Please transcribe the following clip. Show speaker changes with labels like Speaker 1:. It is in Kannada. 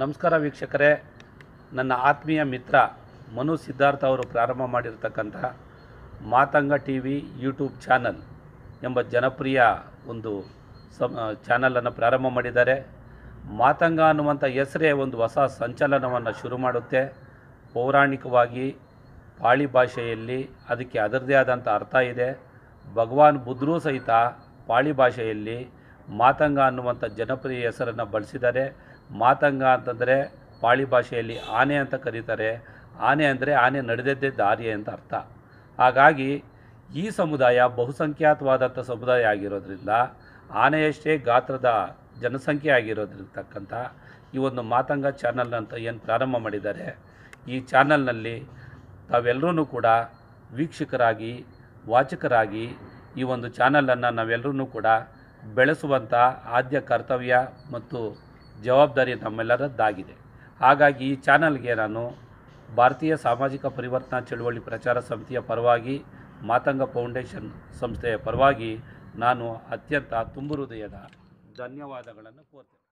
Speaker 1: ನಮಸ್ಕಾರ ವೀಕ್ಷಕರೇ ನನ್ನ ಆತ್ಮೀಯ ಮಿತ್ರ ಮನು ಸಿದ್ಧಾರ್ಥ ಅವರು ಪ್ರಾರಂಭ ಮಾಡಿರತಕ್ಕಂಥ Matanga T V YouTube channel ಎಂಬ ಜನಪ್ರಿಯ ಒಂದು ಸಮ್ ಚಾನಲನ್ನು ಪ್ರಾರಂಭ ಮಾಡಿದ್ದಾರೆ ಮಾತಂಗ ಅನ್ನುವಂಥ ಹೆಸರೇ ಒಂದು ಹೊಸ ಸಂಚಲನವನ್ನು ಶುರು ಮಾಡುತ್ತೆ ಪೌರಾಣಿಕವಾಗಿ ಪಾಳಿ ಭಾಷೆಯಲ್ಲಿ ಅದಕ್ಕೆ ಅದರದೇ ಆದಂಥ ಅರ್ಥ ಇದೆ ಭಗವಾನ್ ಬುದ್ಧರೂ ಸಹಿತ ಪಾಳಿ ಭಾಷೆಯಲ್ಲಿ ಮಾತಂಗ ಅನ್ನುವಂಥ ಜನಪ್ರಿಯ ಹೆಸರನ್ನು ಬಳಸಿದ್ದಾರೆ ಮಾತಂಗ ಅಂತಂದರೆ ಪಾಳಿ ಭಾಷೆಯಲ್ಲಿ ಆನೆ ಅಂತ ಕರೀತಾರೆ ಆನೆ ಅಂದರೆ ಆನೆ ನಡೆದದ್ದೇ ದಾರಿ ಅಂತ ಅರ್ಥ ಹಾಗಾಗಿ ಈ ಸಮುದಾಯ ಬಹುಸಂಖ್ಯಾತವಾದಂಥ ಸಮುದಾಯ ಆಗಿರೋದ್ರಿಂದ ಆನೆಯಷ್ಟೇ ಗಾತ್ರದ ಜನಸಂಖ್ಯೆ ಆಗಿರೋದ್ರಿರ್ತಕ್ಕಂಥ ಈ ಒಂದು ಮಾತಂಗ ಚಾನಲ್ ಅಂತ ಏನು ಪ್ರಾರಂಭ ಮಾಡಿದ್ದಾರೆ ಈ ಚಾನಲ್ನಲ್ಲಿ ತಾವೆಲ್ಲರೂ ಕೂಡ ವೀಕ್ಷಕರಾಗಿ ವಾಚಕರಾಗಿ ಈ ಒಂದು ಚಾನಲನ್ನು ನಾವೆಲ್ಲರೂ ಕೂಡ ಬೆಳೆಸುವಂಥ ಆದ್ಯ ಕರ್ತವ್ಯ ಮತ್ತು ಜವಾಬ್ದಾರಿ ನಮ್ಮೆಲ್ಲರದ್ದಾಗಿದೆ ಹಾಗಾಗಿ ಈ ಚಾನಲ್ಗೆ ನಾನು ಭಾರತೀಯ ಸಾಮಾಜಿಕ ಪರಿವರ್ತನಾ ಚಳುವಳಿ ಪ್ರಚಾರ ಸಮಿತಿಯ ಪರವಾಗಿ ಮಾತಂಗ ಫೌಂಡೇಶನ್ ಸಂಸ್ಥೆಯ ಪರವಾಗಿ ನಾನು ಅತ್ಯಂತ ತುಂಬು ಹೃದಯದ ಧನ್ಯವಾದಗಳನ್ನು ಕೋರ್ತೇನೆ